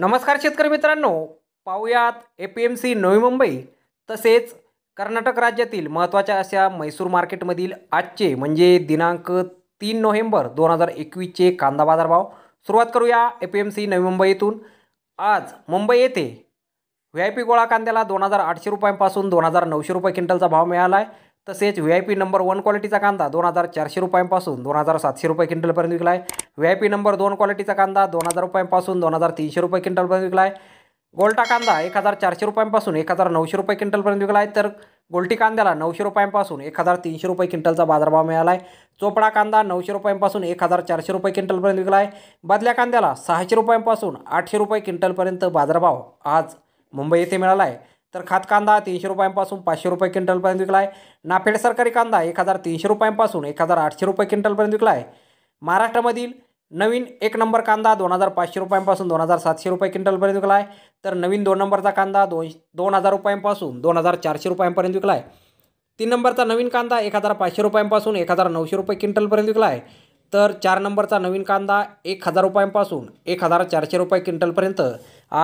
नमस्कार शेतकरी मित्रांनो पाहुयात ए पी एम सी नवी मुंबई तसेच कर्नाटक राज्यातील महत्त्वाच्या अशा मैसूर मार्केटमधील आजचे म्हणजे दिनांक तीन नोव्हेंबर दोन हजार एकवीसचे कांदा बाजारभाव सुरुवात करूया ए पी एम सी नवी मुंबईतून आज मुंबई येथे व्ही आय पी गोळा कांद्याला दोन हजार आठशे रुपयांपासून दोन हजार नऊशे रुपये क्विंटलचा भाव मिळाला आहे तसेच V I P number one क्वालिटीचा कांदा दोन हजार चारशे रुपयांपासून दोन हजार सातशे रुपये क्विंटलपर्यंत विकला आहे व्ही आय पी नंबर दोन क्वालिटीचा कांदा दोन हजार रुपयांपासून दोन हजार तीनशे रुपये क्विंटलपर्यंत विकला आहे गोल्टा कांदा एक हजार चारशे रुपयांपासून एक हजार नऊशे रुपये क्विंटलपर्यंत विकला आहे तर गोल्टी कांद्याला नऊशे रुपयांपासून एक हजार तीनशे रुपये क्विंटलचा बाजारभाव मिळाला आहे चोपडा कांदा नऊशे रुपयांपासून एक हजार चारशे रुपये क्विंटलपर्यंत विकला आहे बदल्या कांद्याला सहाशे रुपयांपासून आठशे रुपये क्विंटलपर्यंत बाजारभाव आज मुंबई येथे मिळाला आहे तर खात कांदा तीनशे रुपयांपासून पाचशे रुपये क्विंटलपर्यंत विकला आहे नाफेड सरकारी कांदा एक हजार तीनशे रुपयांपासून एक हजार आठशे रुपये क्विंटलपर्यंत विकला आहे महाराष्ट्रामधील नवीन एक नंबर कांदा दोन हजार पाचशे रुपयांपासून दोन हजार सातशे रुपये क्विंटलपर्यंत विकला आहे तर नवीन दोन नंबरचा कांदा दोन दोन हजार रुपयांपासून दोन हजार चारशे रुपयांपर्यंत विकला आहे तीन नंबरचा नवीन कांदा एक हजार पाचशे रुपयांपासून एक हजार नऊशे रुपये क्विंटलपर्यंत विकला आहे तर चार नंबरचा नवीन कांदा एक हजार रुपयांपासून एक हजार चारशे रुपये क्विंटलपर्यंत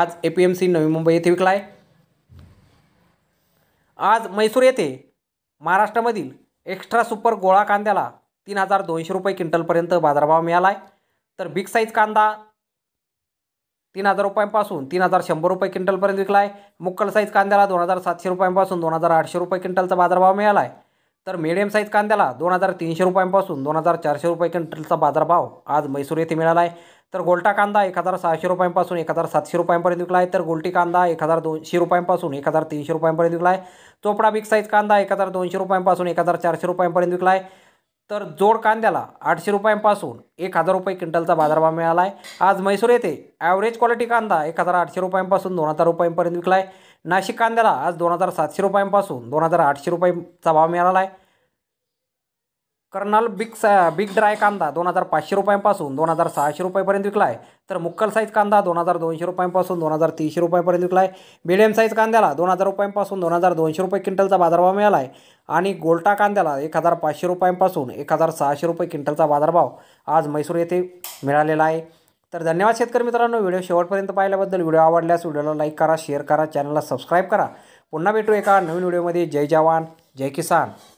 आज ए पी एम सी नवी मुंबई येथे विकला आहे आज मैसूर येथे महाराष्ट्रामधील एक्स्ट्रा सुपर गोळा कांद्याला तीन हजार दोनशे रुपये क्विंटलपर्यंत बाजारभाव मिळाला आहे तर बिग साईज कांदा तीन हजार रुपयांपासून तीन हजार शंभर रुपये क्विंटलपर्यंत विकला आहे मुक्कल साईज कांद्याला दोन हजार सातशे रुपयांपासून दोन हजार आठशे रुपये क्विंटलचा बाजारभाव मिळाला आहे तर मिडियम साईज कांद्याला दोन हजार तीनशे रुपयांपासून दोन हजार चारशे रुपये क्विंटलचा बाजारभाव आज मैसूर येथे मिळाला आहे तर गोलटा कांदा एक हजार सहाशे रुपयांपासून एक हजार सातशे रुपयांपर्यंत विकला आहे तर गोलटी कांदा एक हजार दोनशे रुपयांपासून एक हजार तीनशे रुपयांपर्यंत विकला आहे चोपडा बिग साईज कांदा एक हजार दोनशे रुपयांपासून एक हजार चारशे रुपयांपर्यंत विकला आहे तर जोड कांद्याला आठशे रुपयांपासून एक हजार रुपये क्विंटलचा बाजारभाव मिळाला आहे आज म्हैसूर येथे ॲव्हरेज क्वालिटी कांदा एक हजार आठशे रुपयांपासून दोन हजार रुपयांपर्यंत विकला आहे नाशिक कांद्याला आज दोन हजार सातशे रुपयांपासून दोन हजार आठशे रुपयांचा भाव मिळाला आहे कर्नल बिग सा बिग ड्राय कांदा दोन हजार पाचशे रुपयांपासून दोन हजार सहाशे रुपयापर्यंत विकला आहे तर मुक्कल साईज कांदा दोन हजार दोनशे रुपयांपासून दोन हजार तीनशे रुपयापर्यंत विकला आहे मिडियम साईज कांद्याला दोन हजार रुपयांपासून दोन हजार दोनशे रुपये क्विंटलचा बाजारभाव मिळाला आहे आणि गोल्टा कांद्याला एक हजार पाचशे रुपयांपासून एक हजार सहाशे रुपये क्विंटलचा बाजारभाव आज म्हैसूर येथे मिळालेला आहे तर धन्यवाद शेतकरी मित्रांनो व्हिडिओ शेवटपर्यंत पाहिल्याबद्दल व्हिडिओ आवडल्यास व्हिडिओला लाईक करा शेअर करा चॅनलला सबस्क्राईब करा पुन्हा भेटू एका नवीन व्हिडिओमध्ये जय जवान जय किसान